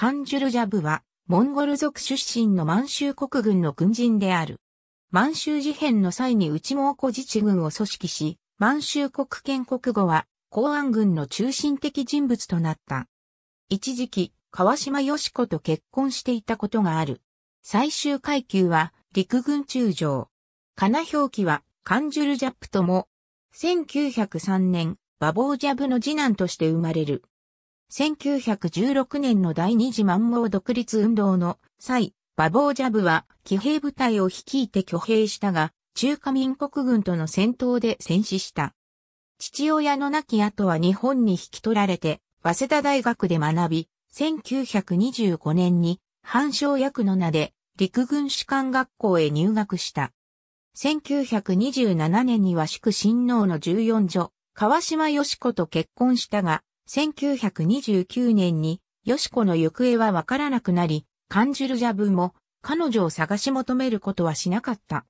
カンジュルジャブは、モンゴル族出身の満州国軍の軍人である。満州事変の際に内蒙古自治軍を組織し、満州国建国後は、公安軍の中心的人物となった。一時期、川島義子と結婚していたことがある。最終階級は、陸軍中将。金表記は、カンジュルジャップとも、1903年、バボージャブの次男として生まれる。1916年の第二次満蒙独立運動の際、バボージャブは騎兵部隊を率いて挙兵したが、中華民国軍との戦闘で戦死した。父親の亡き後は日本に引き取られて、早稲田大学で学び、1925年に、反省役の名で、陸軍士官学校へ入学した。1927年には祝親王の14女、川島よし子と結婚したが、1929年に、よしこの行方はわからなくなり、カンジュルジャブも彼女を探し求めることはしなかった。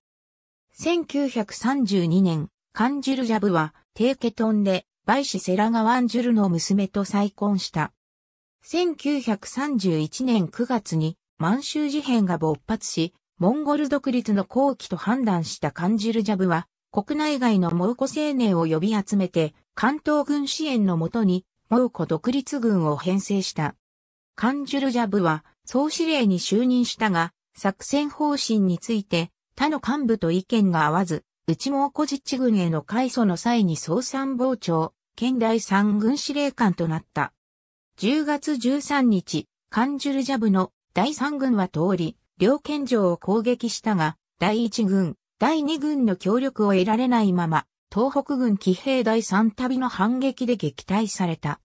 1932年、カンジュルジャブは、テーケトンで、バイシセラガワンジュルの娘と再婚した。1931年9月に、満州事変が勃発し、モンゴル独立の後期と判断したカンジュルジャブは、国内外の蒙古青年を呼び集めて、関東軍支援のもとに蒙古独立軍を編成した。カンジュルジャブは総司令に就任したが、作戦方針について他の幹部と意見が合わず、内蒙古自治軍への改祖の際に総参謀長、県第三軍司令官となった。10月13日、カンジュルジャブの第三軍は通り、両県城を攻撃したが、第一軍、第二軍の協力を得られないまま、東北軍騎兵第三旅の反撃で撃退された。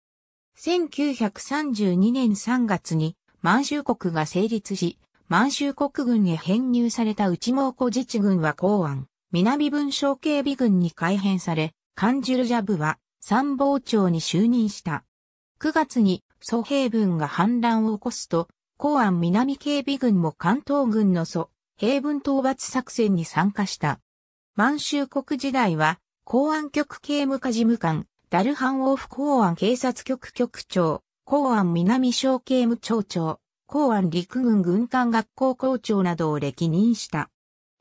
1932年3月に満州国が成立し、満州国軍へ編入された内蒙古自治軍は公安、南文章警備軍に改編され、カンジュルジャブは参謀長に就任した。9月に蘇兵軍が反乱を起こすと、公安南警備軍も関東軍の蘇、兵軍討伐作戦に参加した。満州国時代は公安局刑務課事務官、ダルハンオフ公安警察局局長、公安南省刑務庁長、公安陸軍軍艦学校校長などを歴任した。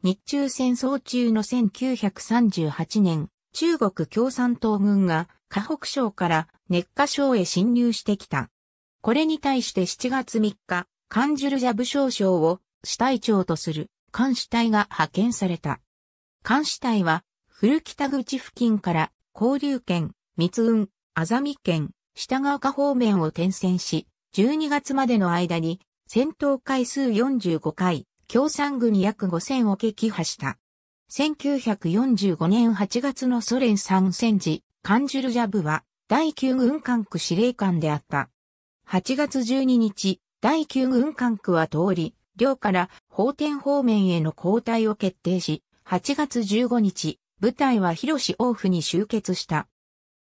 日中戦争中の1938年、中国共産党軍が河北省から熱火省へ侵入してきた。これに対して7月3日、カンジュルジャ武将省を支隊長とする監視隊が派遣された。監視隊は古北口付近から、交流圏、密雲、み圏、下川方面を転戦し、12月までの間に、戦闘回数45回、共産軍約5000を撃破した。1945年8月のソ連参戦時、カンジュルジャブは、第9軍管区司令官であった。8月12日、第9軍管区は通り、両から法天方面への交代を決定し、8月15日、部隊は広志王府に集結した。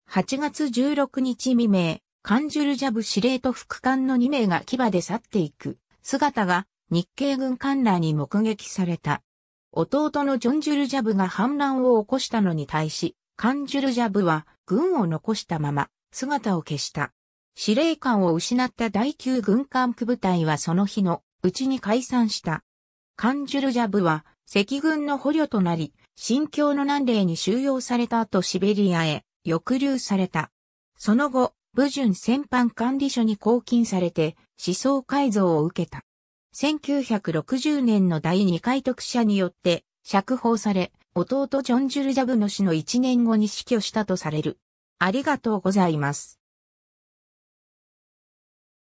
8月16日未明、カンジュルジャブ司令と副官の2名が牙で去っていく姿が日系軍官らに目撃された。弟のジョンジュルジャブが反乱を起こしたのに対し、カンジュルジャブは軍を残したまま姿を消した。司令官を失った第9軍艦区部隊はその日のうちに解散した。カンジュルジャブは赤軍の捕虜となり、新境の南霊に収容された後シベリアへ抑留された。その後、武順戦犯管理所に拘禁されて思想改造を受けた。1960年の第2回特赦によって釈放され、弟ジョン・ジュルジャブの死の1年後に死去したとされる。ありがとうございます。